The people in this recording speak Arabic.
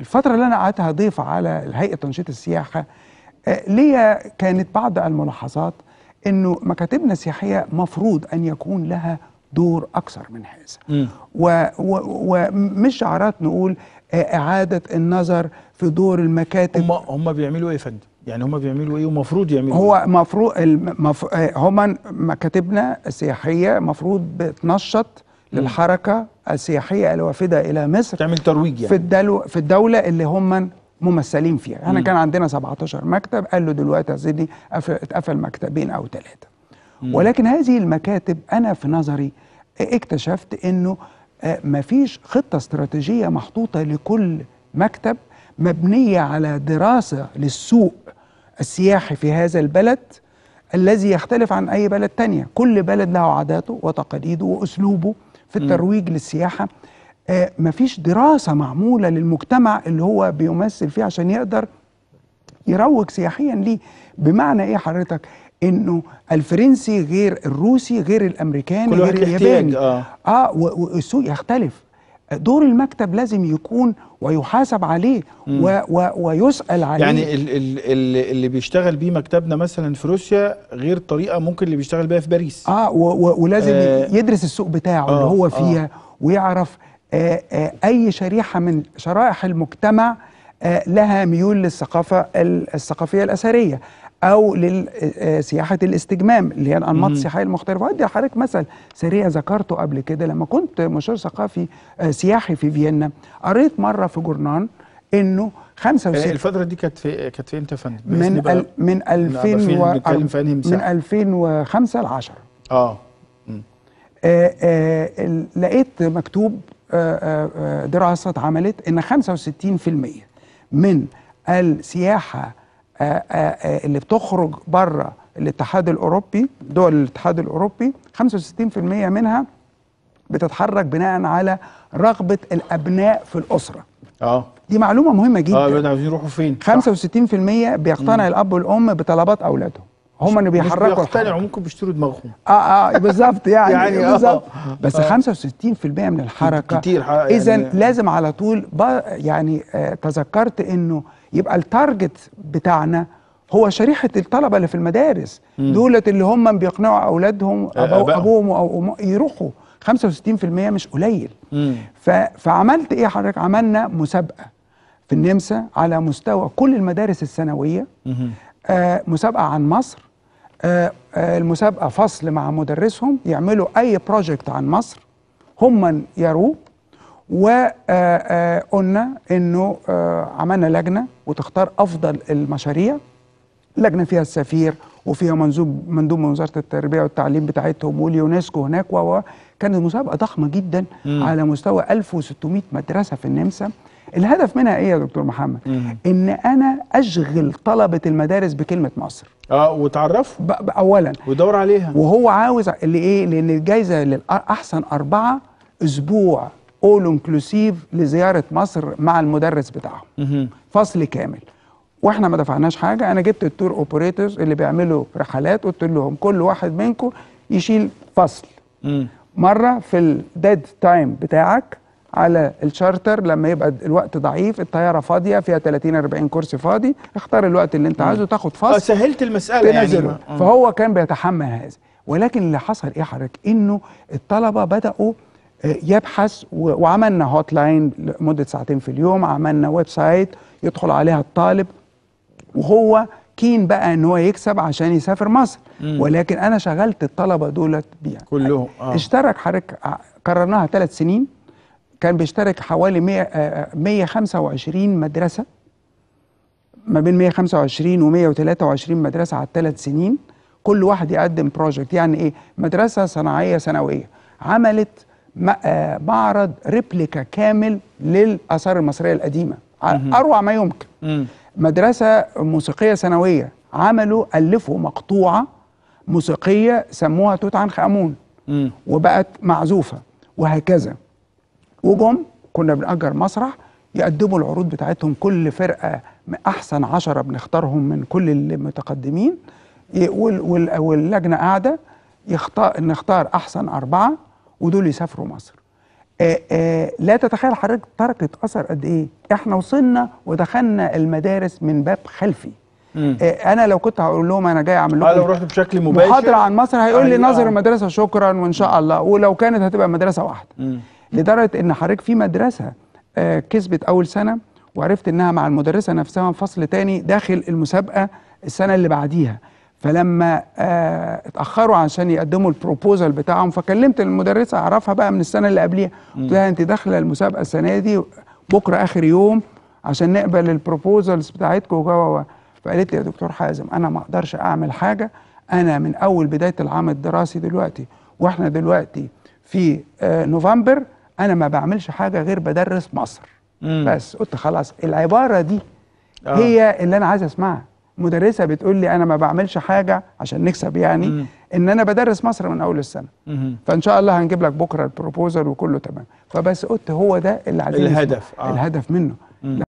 الفترة اللي أنا قعدتها ضيف على الهيئة تنشيط السياحة آه، ليا كانت بعض الملاحظات أنه مكاتبنا السياحية مفروض أن يكون لها دور أكثر من هذا ومش شعارات نقول آه، إعادة النظر في دور المكاتب هم هم بيعملوا إيه يا فندم؟ يعني هم بيعملوا ايه ومفروض يعملوا هو إيه؟ مفروض المف... آه، هم مكاتبنا السياحيه مفروض بتنشط للحركه السياحيه الوافده الى مصر تعمل ترويج يعني في الدلو في الدوله اللي هم ممثلين فيها احنا كان عندنا 17 مكتب قال له دلوقتي يا سيدي اتقفل مكتبين او ثلاثه ولكن هذه المكاتب انا في نظري اكتشفت انه آه، مفيش خطه استراتيجيه محطوطه لكل مكتب مبنيه على دراسه للسوق السياحي في هذا البلد الذي يختلف عن اي بلد تانية كل بلد له عاداته وتقاليده واسلوبه في الترويج م. للسياحه آه مفيش دراسه معموله للمجتمع اللي هو بيمثل فيه عشان يقدر يروج سياحيا ليه بمعنى ايه حضرتك انه الفرنسي غير الروسي غير الامريكاني غير الياباني اه, آه والسوق يختلف دور المكتب لازم يكون ويحاسب عليه و و ويسأل عليه يعني ال ال اللي بيشتغل بيه مكتبنا مثلا في روسيا غير طريقة ممكن اللي بيشتغل بيها في باريس اه ولازم آه يدرس السوق بتاعه آه اللي هو آه. فيها آه ويعرف آآ آآ أي شريحة من شرائح المجتمع آه، لها ميول للثقافة الثقافية الأثرية او لسياحه آه، آه، الاستجمام اللي هي الانماط السياحيه المختلفه وادي حضرتك مثل سريع ذكرته قبل كده لما كنت مشير ثقافي آه، سياحي في فيينا قريت مره في جورنان انه 65 الفتره دي كانت في كانت فين انت يا فندم من ال... من 2000 و... من 2005 ل 10 اه لقيت مكتوب دراسه اتعملت ان 65% من السياحه آه، آه، آه، اللي بتخرج بره الاتحاد الاوروبي دول الاتحاد الاوروبي 65% منها بتتحرك بناء على رغبه الابناء في الاسره اه دي معلومه مهمه جدا اه عايزين يروحوا فين 65% بيقتنع مم. الاب والام بطلبات اولادهم هم اللي بيحركوا بيقتنعوا ممكن بيشتروا دماغهم اه اه بالظبط يعني, يعني بالظبط بس آه. 65% من الحركه كتير يعني اذا لازم على طول يعني آه تذكرت انه يبقى التارجت بتاعنا هو شريحه الطلبه اللي في المدارس دولت اللي هم بيقنعوا اولادهم أبو ابوهم او أمهم يروحوا 65% مش قليل ف... فعملت ايه حضرتك عملنا مسابقه في النمسا على مستوى كل المدارس الثانويه آه مسابقه عن مصر آه آه المسابقه فصل مع مدرسهم يعملوا اي بروجكت عن مصر هم يروه وقلنا انه آه، عملنا لجنه وتختار افضل المشاريع لجنه فيها السفير وفيها منظوم مندوب من وزاره التربيه والتعليم بتاعتهم واليونسكو هناك و كانت مسابقه ضخمه جدا مم. على مستوى 1600 مدرسه في النمسا الهدف منها ايه يا دكتور محمد مم. ان انا اشغل طلبه المدارس بكلمه مصر اه وتعرف اولا ويدور عليها وهو عاوز اللي ايه لان الجائزه لاحسن اربعه اسبوع اول انكلوسيف لزياره مصر مع المدرس بتاعهم فصل كامل واحنا ما دفعناش حاجه انا جبت التور اوبريتورز اللي بيعملوا رحلات قلت لهم كل واحد منكم يشيل فصل مره في الديد تايم بتاعك على الشارتر لما يبقى الوقت ضعيف الطياره فاضيه فيها 30 40 كرسي فاضي اختار الوقت اللي انت عايزه تاخد فصل آه، سهلت المساله يعني فهو كان بيتحمل هذا ولكن اللي حصل ايه حضرتك انه الطلبه بداوا يبحث وعملنا هوت لاين لمده ساعتين في اليوم عملنا ويب سايت يدخل عليها الطالب وهو كين بقى ان هو يكسب عشان يسافر مصر مم. ولكن انا شغلت الطلبه دولت بيها كلهم آه. اشترك حضرتك آه، قررناها ثلاث سنين كان بيشترك حوالي 125 آه، آه، مدرسه ما بين 125 و 123 مدرسه على الثلاث سنين كل واحد يقدم بروجكت يعني ايه مدرسه صناعيه سنويه عملت آه، معرض ريبليكا كامل للاثار المصريه القديمه اروع ما يمكن مدرسه موسيقيه سنويه عملوا الفوا مقطوعه موسيقيه سموها توت عنخ امون وبقت معزوفه وهكذا وجم كنا بنأجر مسرح يقدموا العروض بتاعتهم كل فرقه احسن عشرة بنختارهم من كل المتقدمين واللجنه قاعده يختار نختار احسن اربعه ودول يسافروا مصر آآ آه، آآ آه، لا تتخيل حضرتك تركت اثر قد ايه احنا وصلنا ودخلنا المدارس من باب خلفي آه، انا لو كنت هقول لهم انا جاي اعمل لكم لو رحت بشكل مباشر محاضره عن مصر هيقول لي أيوة. نظر المدرسه شكرا وان شاء الله ولو كانت هتبقى مدرسه واحده لدرجه ان حضرتك في مدرسه كسبت اول سنه وعرفت انها مع المدرسه نفسها فصل تاني داخل المسابقه السنه اللي بعديها فلما آه اتاخروا عشان يقدموا البروبوزال بتاعهم فكلمت المدرسه اعرفها بقى من السنه اللي قبليها قلت لها انت داخله المسابقه السنه دي بكره اخر يوم عشان نقبل البروبوزالز بتاعتكم فقالت لي يا دكتور حازم انا ما اقدرش اعمل حاجه انا من اول بدايه العام الدراسي دلوقتي واحنا دلوقتي في آه نوفمبر انا ما بعملش حاجه غير بدرس مصر مم. بس قلت خلاص العباره دي آه. هي اللي انا عايز اسمعها مدرسه بتقول لي انا ما بعملش حاجه عشان نكسب يعني مم. ان انا بدرس مصر من اول السنه مم. فان شاء الله هنجيب لك بكره البروبوزل وكله تمام فبس قلت هو ده اللي عايزين الهدف آه. الهدف منه